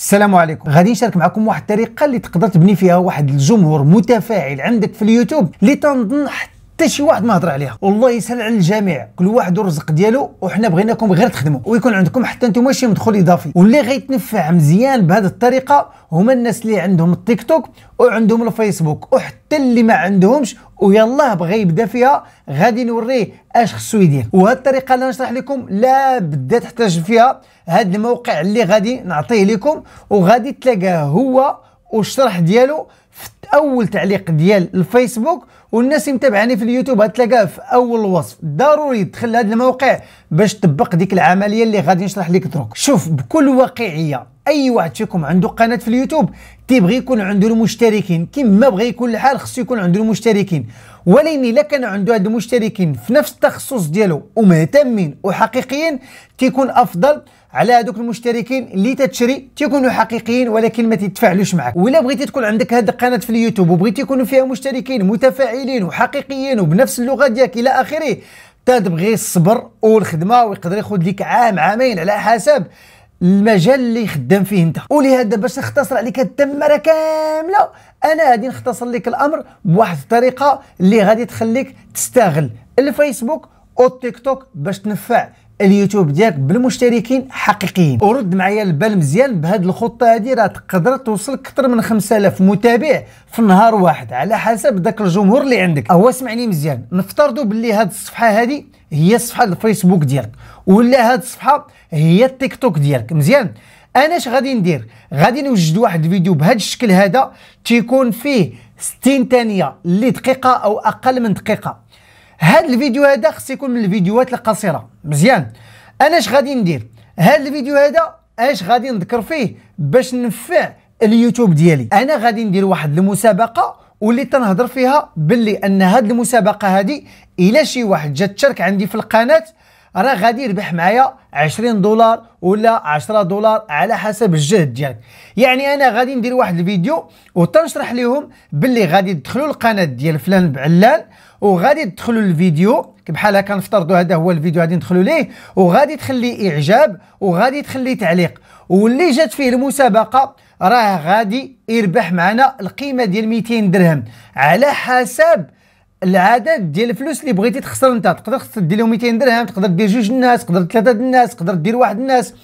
السلام عليكم غادي نشارك معكم واحد الطريقه اللي تقدر تبني فيها واحد الجمهور متفاعل عندك في اليوتيوب اللي تنظن حتى حتى شي واحد ما هضر عليها والله يسهل على الجميع كل واحد والرزق ديالو وحنا بغيناكم غير تخدموا ويكون عندكم حتى نتوما شي مدخول اضافي واللي غيتنفع مزيان بهذه الطريقه هما الناس اللي عندهم التيك توك وعندهم الفيسبوك وحتى اللي ما عندهمش ويلاه بغى يبدا فيها غادي نوريه اش خصو يدير وهذه الطريقه اللي نشرح لكم لا بدا تحتاج فيها هذا الموقع اللي غادي نعطيه لكم وغادي تلاقاه هو والشرح ديالو في اول تعليق ديال الفيسبوك والناس اللي متابعاني في اليوتيوب غتلاقاه في اول الوصف ضروري تدخل لهذا الموقع باش تطبق ديك العمليه اللي غادي نشرح لك دروك شوف بكل واقعيه اي واحد فيكم عنده قناه في اليوتيوب تيبغي يكون عنده المشتركين كيما بغى يكون الحال خصو يكون عنده المشتركين ولكن الا كان عنده هاد المشتركين في نفس التخصص ديالو ومهتمين وحقيقيين تيكون افضل على هذوك المشتركين اللي تتشري تيكونوا حقيقيين ولكن ما تتفاعلوش معك ولا بغيتي تكون عندك هاد القناه في اليوتيوب وبغيتي يكونوا فيها مشتركين متفاعلين وحقيقيين وبنفس اللغه ديالك الى اخره تتبغي الصبر والخدمه ويقدر ياخذ لك عام عامين على حسب المجال اللي خدام فيه انت ولهذا باش نختصر عليك التماره كامله انا غادي نختصر لك الامر بواحد الطريقه اللي غادي تخليك تستغل الفيسبوك والتيك توك باش تنفع اليوتيوب ديالك بالمشتركين حقيقيين ورد معايا البال مزيان بهاد الخطه هادي راه تقدر توصل اكثر من 5000 متابع في نهار واحد على حسب داك الجمهور اللي عندك هو سمعني مزيان نفترضوا باللي هاد الصفحه هادي هي صفحه الفيسبوك ديالك ولا هاد الصفحه هي التيك توك ديالك مزيان انا اش غادي ندير غادي نوجد واحد الفيديو بهذا الشكل هذا تيكون فيه 60 ثانيه اللي دقيقه او اقل من دقيقه هذا الفيديو هذا خص يكون من الفيديوهات القصيره مزيان انا اش غادي ندير هذا الفيديو هذا اش غادي نذكر فيه باش ننفع اليوتيوب ديالي انا غادي ندير واحد المسابقه واللي تنهضر فيها باللي ان هاد المسابقه هادي الا شي واحد جا تشارك عندي في القناه راه غادي يربح معايا 20 دولار ولا 10 دولار على حسب الجهد ديالك يعني انا غادي ندير واحد الفيديو وتنشرح لهم باللي غادي تدخلوا القناه ديال فلان بعلان وغادي تدخلوا للفيديو بحال هكا نفترضوا هذا هو الفيديو غادي ندخلوا ليه وغادي تخلي اعجاب وغادي تخلي تعليق واللي جات فيه المسابقه راه غادي يربح معنا القيمه ديال 200 درهم على حسب العدد ديال الفلوس اللي بغيتي تخسر انت تقدر تدي لهم 200 درهم تقدر دير جوج الناس تقدر ثلاثه الناس تقدر دير واحد الناس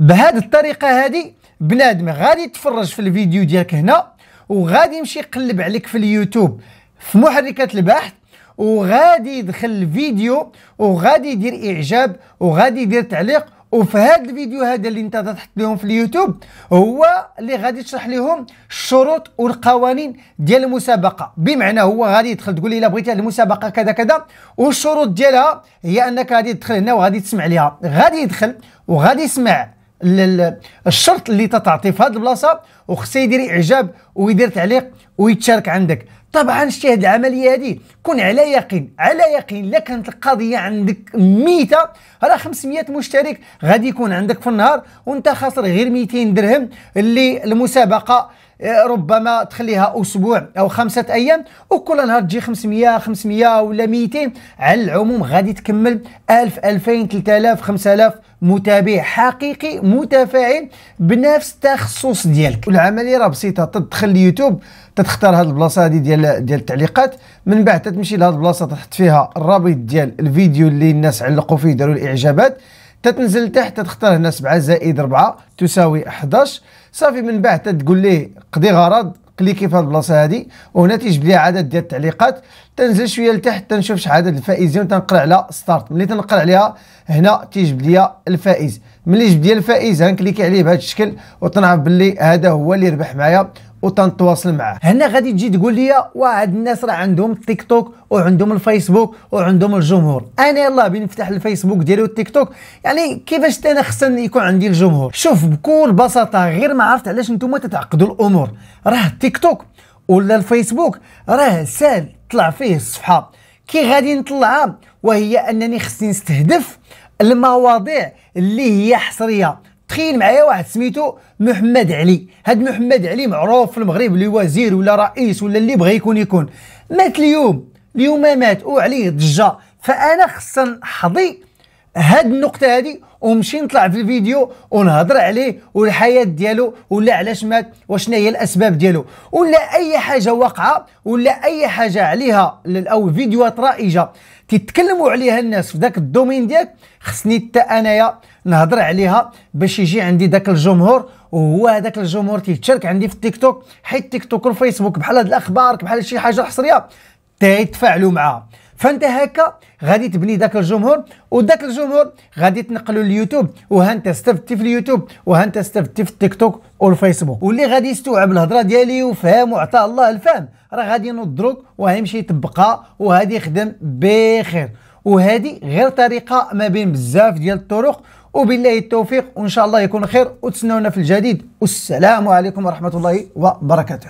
بهذه الطريقه هذه بنادم غادي يتفرج في الفيديو ديالك هنا وغادي يمشي يقلب عليك في اليوتيوب في محركات البحث وغادي يدخل الفيديو وغادي يدير اعجاب وغادي يدير تعليق وفي هذا الفيديو هذا اللي انت تحط لهم في اليوتيوب هو اللي غادي تشرح لهم الشروط والقوانين ديال المسابقه بمعنى هو غادي يدخل تقول لي الا بغيتي المسابقه كذا كذا والشروط ديالها هي انك غادي تدخل هنا وغادي تسمع ليها غادي يدخل وغادي يسمع الشرط اللي تتعطي في هذه البلاصه وخصه يدير اعجاب ويدير تعليق ويتشارك عندك طبعا شتي هاد العمليه هادي كون على يقين على يقين الا كانت القضيه عندك ميته راه 500 مشترك غادي يكون عندك في النهار وانت خاسر غير 200 درهم اللي المسابقه إيه، ربما تخليها اسبوع او خمسه ايام وكل نهار تجي 500 500 ولا 200 على العموم غادي تكمل 1000 2000 3000 5000 متابع حقيقي متفاعل بنفس التخصص ديالك والعمليه راه بسيطه تدخل اليوتيوب تختار هذه البلاصه هذه ديال ديال التعليقات من بعد تتمشي لهذه البلاصه تحط فيها الرابط ديال الفيديو اللي الناس علقوا فيه داروا الاعجابات تتنزل تحت تختار هنا 7 زائد 4 تساوي 11 صافي من بعد تقول ليه قضي غرض كليكي في البلاصه هذه وهنا تيجيب لي عدد ديال التعليقات تنزل شويه لتحت تنشوف شحال عدد الفائزين وتنقرا على ستارت ملي تنقرا عليها هنا تيجيب لي الفائز ملي جبت لي الفائز غنكليكي عليه بهذا الشكل وتنعرف باللي هذا هو اللي ربح معايا وتنتواصل معاه هنا غادي تجي تقول لي واحد الناس راه عندهم التيك توك وعندهم الفيسبوك وعندهم الجمهور انا يلا بنفتح الفيسبوك ديالي والتيك توك يعني كيفاش انا خصني يكون عندي الجمهور شوف بكل بساطه غير ما عرفت علاش نتوما تتعقدوا الامور راه التيك توك ولا الفيسبوك راه سهل طلع فيه الصفحه كي غادي نطلعها وهي انني خصني نستهدف المواضيع اللي هي حصريه تخيل معايا واحد سميتو محمد علي هاد محمد علي معروف في المغرب اللي وزير ولا رئيس ولا اللي بغى يكون يكون مات اليوم اليوم مات وعليه ضجه فانا خصني حظي هاد النقطه هادي ومشي نطلع في الفيديو ونهضر عليه والحياه ديالو ولا علاش مات وشنا هي الاسباب ديالو ولا اي حاجه واقعه ولا اي حاجه عليها او فيديوهات رائجه تيتكلموا عليها الناس في ذاك الدومين ديالك خصني حتى انايا نهضر عليها باش يجي عندي ذاك الجمهور وهو هذاك الجمهور تيتشارك عندي في التيك توك حيت التيك توك والفيسبوك بحال هاد الاخبار بحال شي حاجه حصريه تيتفاعلوا معاها فانت هكا غادي تبني ذاك الجمهور وذاك الجمهور غادي تنقلو اليوتيوب وها انت استفدتي في اليوتيوب وها انت استفدتي في التيك توك والفيسبوك واللي غادي يستوعب الهضره ديالي وفهم وعطاه الله الفهم راه غادي ينضرك وغيمشي يطبقها وغادي يخدم بخير وهذه غير طريقه ما بين بزاف ديال الطرق وبالله التوفيق وان شاء الله يكون خير وتسناونا في الجديد والسلام عليكم ورحمه الله وبركاته